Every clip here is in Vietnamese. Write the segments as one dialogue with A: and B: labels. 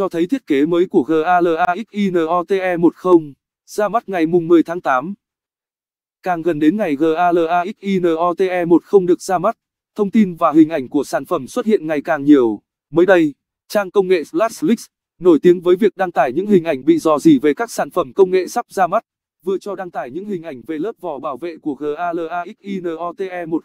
A: cho thấy thiết kế mới của GALAXINOTE 10 ra mắt ngày mùng 10 tháng 8. Càng gần đến ngày GALAXINOTE 10 được ra mắt, thông tin và hình ảnh của sản phẩm xuất hiện ngày càng nhiều. Mới đây, trang công nghệ Slashlix, nổi tiếng với việc đăng tải những hình ảnh bị dò dỉ về các sản phẩm công nghệ sắp ra mắt, vừa cho đăng tải những hình ảnh về lớp vỏ bảo vệ của GALAXINOTE 10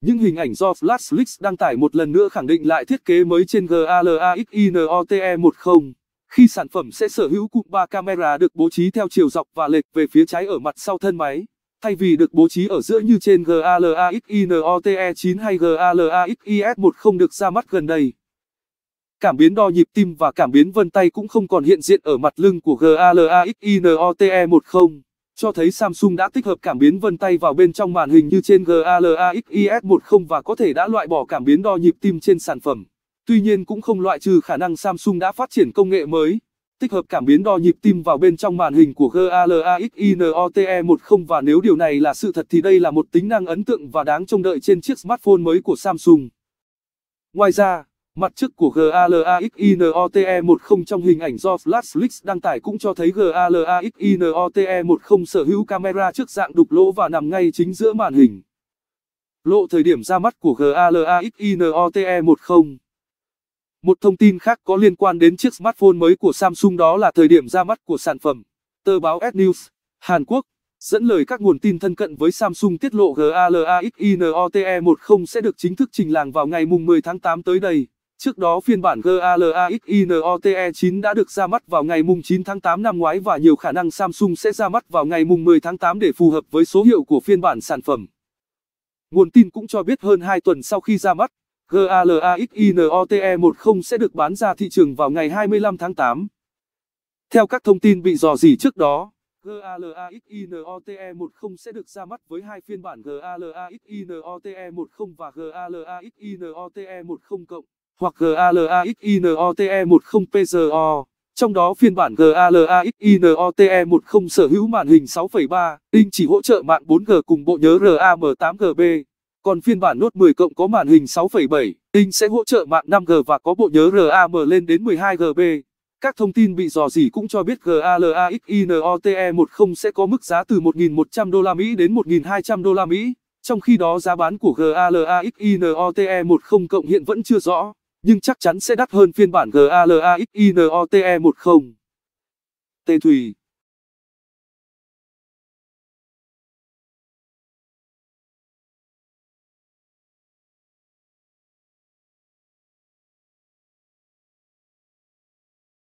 A: những hình ảnh do Flashflix đăng tải một lần nữa khẳng định lại thiết kế mới trên GLAXINOTE10, khi sản phẩm sẽ sở hữu cụm 3 camera được bố trí theo chiều dọc và lệch về phía trái ở mặt sau thân máy, thay vì được bố trí ở giữa như trên GLAXINOTE9 hay GLAXIS10 được ra mắt gần đây. Cảm biến đo nhịp tim và cảm biến vân tay cũng không còn hiện diện ở mặt lưng của GLAXINOTE10 cho thấy Samsung đã tích hợp cảm biến vân tay vào bên trong màn hình như trên GalaXIS10 và có thể đã loại bỏ cảm biến đo nhịp tim trên sản phẩm. Tuy nhiên cũng không loại trừ khả năng Samsung đã phát triển công nghệ mới, tích hợp cảm biến đo nhịp tim vào bên trong màn hình của GalaXINOTE10 và nếu điều này là sự thật thì đây là một tính năng ấn tượng và đáng trông đợi trên chiếc smartphone mới của Samsung. Ngoài ra, Mặt trước của GALAXINOTE10 trong hình ảnh do Flashflix đăng tải cũng cho thấy GALAXINOTE10 sở hữu camera trước dạng đục lỗ và nằm ngay chính giữa màn hình. Lộ thời điểm ra mắt của GALAXINOTE10 Một thông tin khác có liên quan đến chiếc smartphone mới của Samsung đó là thời điểm ra mắt của sản phẩm. Tờ báo S-News, Hàn Quốc, dẫn lời các nguồn tin thân cận với Samsung tiết lộ GALAXINOTE10 sẽ được chính thức trình làng vào ngày 10 tháng 8 tới đây. Trước đó phiên bản GALAXINOTE 9 đã được ra mắt vào ngày 9 tháng 8 năm ngoái và nhiều khả năng Samsung sẽ ra mắt vào ngày 10 tháng 8 để phù hợp với số hiệu của phiên bản sản phẩm. Nguồn tin cũng cho biết hơn 2 tuần sau khi ra mắt, GALAXINOTE 10 sẽ được bán ra thị trường vào ngày 25 tháng 8. Theo các thông tin bị dò dỉ trước đó, GALAXINOTE 10 sẽ được ra mắt với hai phiên bản GALAXINOTE 10 và GALAXINOTE 10 cộng hoặc GALAXINOTE10PGO. E trong đó phiên bản GALAXINOTE10 sở hữu màn hình 6.3, inch chỉ hỗ trợ mạng 4G cùng bộ nhớ RAM8GB. Còn phiên bản Note 10 cộng có màn hình 6.7, inch sẽ hỗ trợ mạng 5G và có bộ nhớ RAM lên đến 12GB. Các thông tin bị dò dỉ cũng cho biết GALAXINOTE10 sẽ có mức giá từ 1.100 đô la Mỹ đến 1.200 đô la Mỹ, trong khi đó giá bán của GALAXINOTE10 hiện vẫn chưa rõ nhưng chắc chắn sẽ đắt hơn phiên bản GALAXINOTE10. Tê Thùy